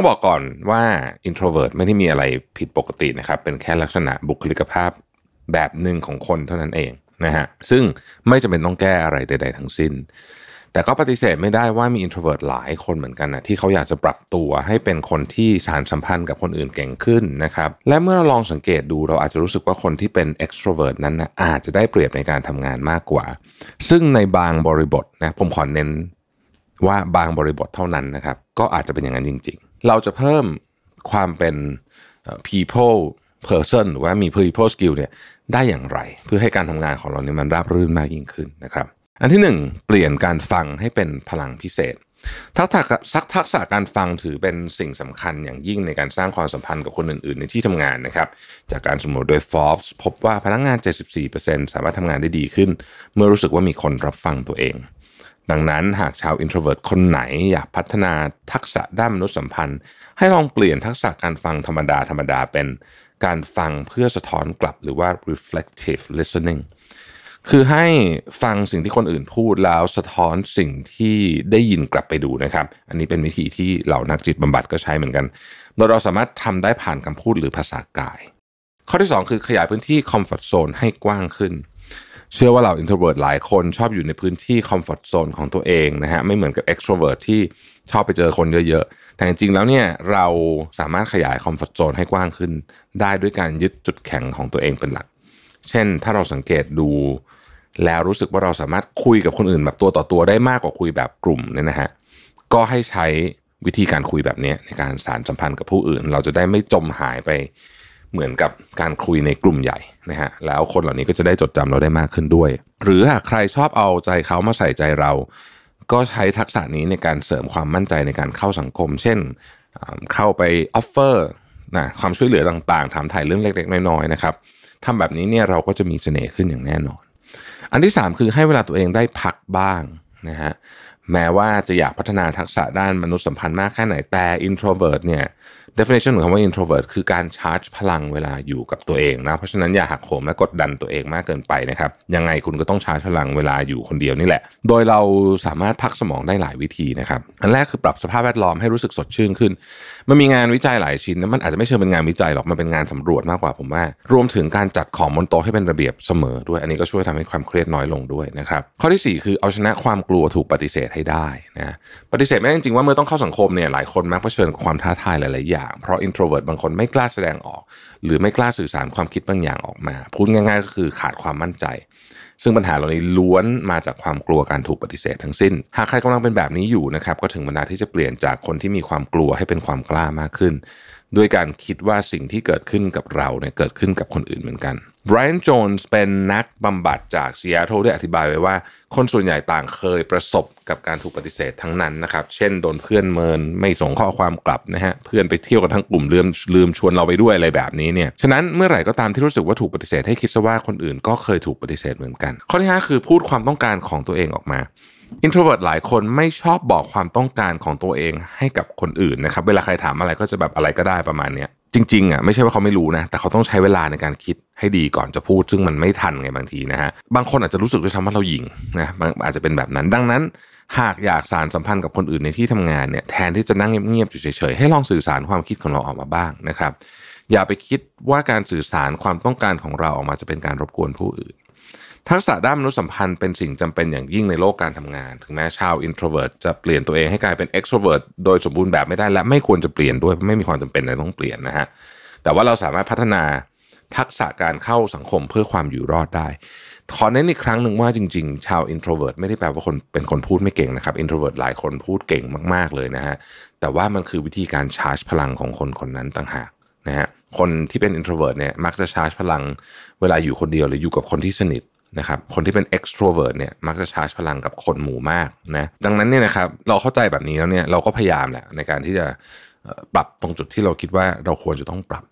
ต้องบอกก่อนว่า introvert ไม่ได้มีอะไรผิดปกตินะครับ เป็นแค่ลักษณะบุคลิกภาพแบบหนึ่งของคนเท่านั้นเองนะฮะซึ่งไม่จำเป็นต้องแก้อะไรใดๆทั้งสิ้น แต่ก็ปฏิเสธไม่ได้ว่ามี introvert หลายคนเหมือนกันนะที่เขาอยากจะปรับตัวให้เป็นคนที่สารสัมพันธ์กับคนอื่นเก่งขึ้นนะครับ และเมื่อเราลองสังเกตดูเราอาจจะรู้สึกว่าคนที่เป็น extrovert นั้นนะอาจจะได้เปรียบในการทำงานมากกว่า ซึ่งในบางบริบทนะผมขอเน้นว่าบางบริบทเท่านั้นนะครับก็อาจจะเป็นอย่างนั้นจริงเราจะเพิ่มความเป็น people person หรือว่ามี people skill เนี่ยได้อย่างไร เพื่อให้การทำงานของเราเนี่ยมันราบรื่นมากยิ่งขึ้นนะครับอันที่หนึ่งเปลี่ยนการฟังให้เป็นพลังพิเศษ ทักษะสักทักษะการฟังถือเป็นสิ่งสำคัญอย่างยิ่งในการสร้างความสัมพันธ์กับคนอื่นๆในที่ทำงานนะครับจากการสำรวจโดย Forbes พบว่าพนักงงาน 74%สามารถทำงานได้ดีขึ้น เมื่อรู้สึกว่ามีคนรับฟังตัวเองดังนั้นหากชาวอินโทรเวิร์ตคนไหนอยากพัฒนาทักษะด้านมนุษยสัมพันธ์ ให้ลองเปลี่ยนทักษะการฟังธรรมดาธรรมดาเป็นการฟังเพื่อสะท้อนกลับ หรือว่า reflective listening คือให้ฟังสิ่งที่คนอื่นพูดแล้วสะท้อนสิ่งที่ได้ยินกลับไปดูนะครับ อันนี้เป็นวิธีที่เหล่านักจิตบำบัดก็ใช้เหมือนกันโดยเราสามารถทำได้ผ่านคำพูดหรือภาษากาย ข้อที่ 2 คือขยายพื้นที่คอมฟอร์ทโซนให้กว้างขึ้นเชื่อว่าเราอินโทรเวิร์ดหลายคนชอบอยู่ในพื้นที่คอมฟอร์ทโซนของตัวเองนะฮะไม่เหมือนกับเอ็กโทรเวิร์ดที่ชอบไปเจอคนเยอะๆ แต่จริงๆ แล้วเนี่ยเราสามารถขยายคอมฟอร์ทโซนให้กว้างขึ้นได้ด้วยการยึดจุดแข็งของตัวเองเป็นหลัก เช่นถ้าเราสังเกตดูแล้วรู้สึกว่าเราสามารถคุยกับคนอื่นแบบตัวต่อตัวได้มากกว่าคุยแบบกลุ่มเนี่ยนะฮะก็ให้ใช้วิธีการคุยแบบนี้ในการสารสัมพันธ์กับผู้อื่น เราจะได้ไม่จมหายไปเหมือนกับการคุยในกลุ่มใหญ่นะฮะแล้วคนเหล่านี้ก็จะได้จดจำเราได้มากขึ้นด้วย หรือหากใครชอบเอาใจเขามาใส่ใจเรา ก็ใช้ทักษะนี้ในการเสริมความมั่นใจในการเข้าสังคม เช่นเข้าไปออฟเฟอร์นะความช่วยเหลือต่างๆ ถามถ่ายเรื่องเล็ก ๆน้อยๆนะครับทำแบบนี้เนี่ยเราก็จะมีเสน่ห์ขึ้นอย่างแน่นอน อันที่ 3 คือให้เวลาตัวเองได้พักบ้างนะฮะแม้ว่าจะอยากพัฒนาทักษะด้านมนุษยสัมพันธ์มากแค่ไหนแต่ introvert เนี่ย definition ของคำว่า introvert คือการชาร์จพลังเวลาอยู่กับตัวเองนะเพราะฉะนั้นอย่าหักโหมและกดดันตัวเองมากเกินไปนะครับยังไงคุณก็ต้องชาร์จพลังเวลาอยู่คนเดียวนี่แหละ โดยเราสามารถพักสมองได้หลายวิธีนะครับอันแรกคือปรับสภาพแวดล้อมให้รู้สึกสดชื่นขึ้นมันมีงานวิจัยหลายชิ้นนะมันอาจจะไม่เชิงเป็นงานวิจัยหรอกมันเป็นงานสำรวจมากกว่าผมว่ารวมถึงการจัดของบนโต๊ะให้เป็นระเบียบเสมอ ด้วยอันนี้ก็ช่วยทำให้ความเครียดน้อยลงด้วยนะครับข้อที่ 4 คือเอาชนะความกลัวถูกปฏิเสธให้ได้นะปฏิเสธไม่ได้จริง ๆว่าเมื่อต้องเข้าสังคมเนี่ยหลายคนมักเผชิญกับความท้าทายหลายๆอย่าง เพราะอินโทรเวิร์ตบางคนไม่กล้าแสดงออก หรือไม่กล้าสื่อสารความคิดบางอย่างออกมา พูดง่ายๆก็คือขาดความมั่นใจซึ่งปัญหาเหล่านี้ล้วนมาจากความกลัวการถูกปฏิเสธทั้งสิ้น หากใครกำลังเป็นแบบนี้อยู่นะครับก็ถึงเวลาที่จะเปลี่ยนจากคนที่มีความกลัวให้เป็นความกล้ามากขึ้น ด้วยการคิดว่าสิ่งที่เกิดขึ้นกับเราเนี่ยเกิดขึ้นกับคนอื่นเหมือนกันไบรอันโจนส์เป็นนักบำบัดจากซีแอตเทิลได้อธิบายไว้ว่า คนส่วนใหญ่ต่างเคยประสบกับการถูกปฏิเสธทั้งนั้นนะครับเช่นโดนเพื่อนเมินไม่ส่งข้อความกลับนะฮะเพื่อนไปเที่ยวกันทั้งกลุ่มลืมลืมชวนเราไปด้วยอะไรแบบนี้เนี่ยฉะนั้นเมื่อไหร่ก็ตามที่รู้สึกว่าถูกปฏิเสธ ให้คิดซะว่าคนอื่น ก็เคยถูกปฏิเสธเหมือนกันันข้อที่5คือพูดความต้องการของตัวเองออกมาอินโทรเวิร์ตหลายคนไม่ชอบบอกความต้องการของตัวเองให้กับคนอื่นนะครับเวลาใครถามอะไรก็จะแบบอะไรก็ได้ประมาณนี้จริงๆอ่ะไม่ใช่ว่าเขาไม่รู้นะแต่เขาต้องใช้เวลาในการคิดให้ดีก่อนจะพูด ซึ่งมันไม่ทันไงบางทีนะฮะบางคนอาจจะรู้สึกด้วยซ้ำว่าเราหยิงนะอาจจะเป็นแบบนั้นดังนั้นหากอยากสารสัมพันธ์กับคนอื่นในที่ทำงานเนี่ยแทนที่จะนั่งเงียบๆอยู่เฉยๆให้ลองสื่อสารความคิดของเราออกมาบ้างนะครับอย่าไปคิดว่าการสื่อสารความต้องการของเราออกมาจะเป็นการรบกวนผู้อื่นทักษะด้านมนุษยสัมพันธ์เป็นสิ่งจำเป็นอย่างยิ่งในโลกการทำงาน ถึงแม้ชาวอินโทรเวิร์ตจะเปลี่ยนตัวเองให้กลายเป็นเอ็กโทรเวิร์ตโดยสมบูรณ์แบบไม่ได้ และไม่ควรจะเปลี่ยนด้วย ไม่มีความจำเป็นอะไรต้องเปลี่ยนนะฮะ แต่ว่าเราสามารถพัฒนาทักษะการเข้าสังคมเพื่อความอยู่รอดได้ขอเน้นอีกครั้งหนึ่งว่าจริงๆ ชาวอินโทรเวิร์ตไม่ได้แปลว่าคนเป็นคนพูดไม่เก่งนะครับ อินโทรเวิร์ตหลายคนพูดเก่งมากๆเลยนะฮะ แต่ว่ามันคือวิธีการชาร์จ พลังของคนคนนั้นต่างหากนะฮะ คนที่เป็นอินโทรเวิร์ตเนี่ยมักจะชาร์จพลังเวลาอยู่คนเดียวหรืออยู่กับคนที่สนิทนะครับ คนที่เป็น extrovert เนี่ย มักจะชาร์จพลังกับคนหมู่มากนะ ดังนั้นเนี่ยนะครับ เราเข้าใจแบบนี้แล้วเนี่ย เราก็พยายามแหละ ในการที่จะปรับตรงจุดที่เราคิดว่าเราควรจะต้องปรับ